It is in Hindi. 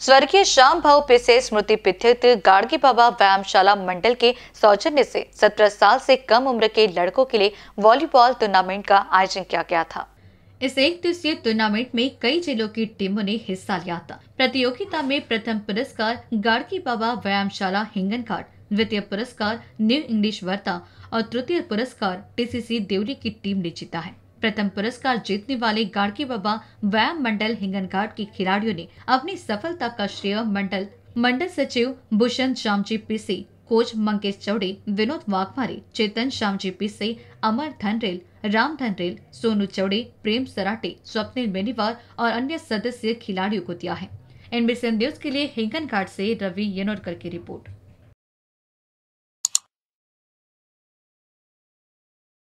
स्वर्गीय श्याम भाव पिसे स्मृति पिथित गाड़गी बाबा व्यायामशाला मंडल के सौजन्य से 17 साल से कम उम्र के लड़कों के लिए वॉलीबॉल टूर्नामेंट का आयोजन किया गया था इस एक दिवसीय टूर्नामेंट में कई जिलों की टीमों ने हिस्सा लिया था प्रतियोगिता में प्रथम पुरस्कार गाड़गी बाबा व्यायामशाला हिंगन घाट द्वितीय पुरस्कार न्यू इंग्लिश वर्ता और तृतीय पुरस्कार टीसीसी देवली की टीम ने जीता है प्रथम पुरस्कार जीतने वाले गाड़के बाबा व्यायाम मंडल घाट के खिलाड़ियों ने अपनी सफलता का श्रेय मंडल मंडल सचिव भूषण श्यामजी पिसे कोच मंकेश चौड़े विनोद वाघमारी चेतन श्यामजी पिसे अमर धनरेल राम धनरेल सोनू चौड़े प्रेम सराटे स्वप्निल बेनीवाल और अन्य सदस्य खिलाड़ियों को दिया है एनबीसी न्यूज के लिए हिंगनघाट से रवि येनोरकर की रिपोर्ट